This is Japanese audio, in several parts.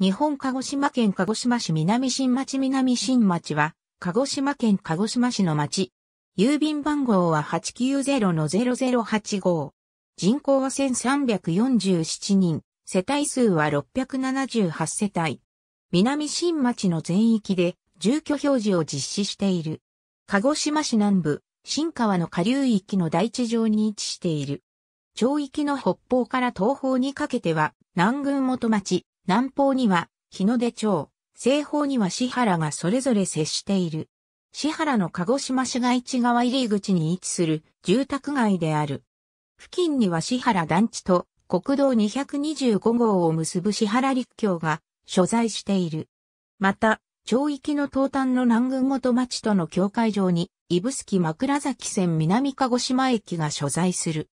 日本鹿児島県鹿児島市南新町南新町は、鹿児島県鹿児島市の町。郵便番号は890-0085。人口は1347人、世帯数は678世帯。南新町の全域で住居表示を実施している。鹿児島市南部、新川の下流域の大地上に位置している。町域の北方から東方にかけては、南軍元町、南方には日の出町、西方には市原がそれぞれ接している。市原の鹿児島市街地側入り口に位置する住宅街である。付近には市原団地と国道225号を結ぶ市原陸橋が所在している。また、町域の東端の南軍元町との境界上に、指宿枕崎線南鹿児島駅が所在する。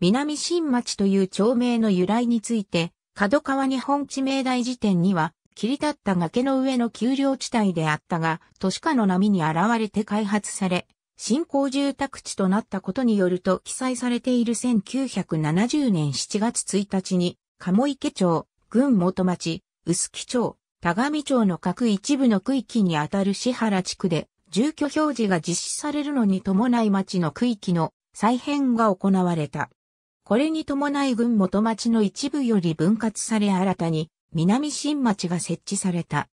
南新町という町名の由来について、角川日本地名大辞典には、切り立った崖の上の丘陵地帯であったが、都市化の波に現れて開発され、新興住宅地となったことによると記載されている1970年7月1日に、鴨池町、郡元町、臼木町、田上町の各一部の区域にあたる市原地区で、住居表示が実施されるのに伴い町の区域の再編が行われた。これに伴い群元町の一部より分割され新たに南新町が設置された。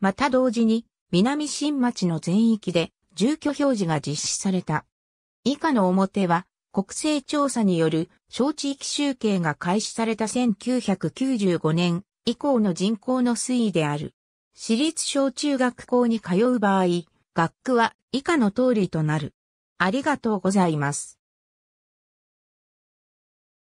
また同時に南新町の全域で住居表示が実施された。以下の表は国勢調査による小地域集計が開始された1995年以降の人口の推移である。私立小中学校に通う場合、学区は以下の通りとなる。ありがとうございます。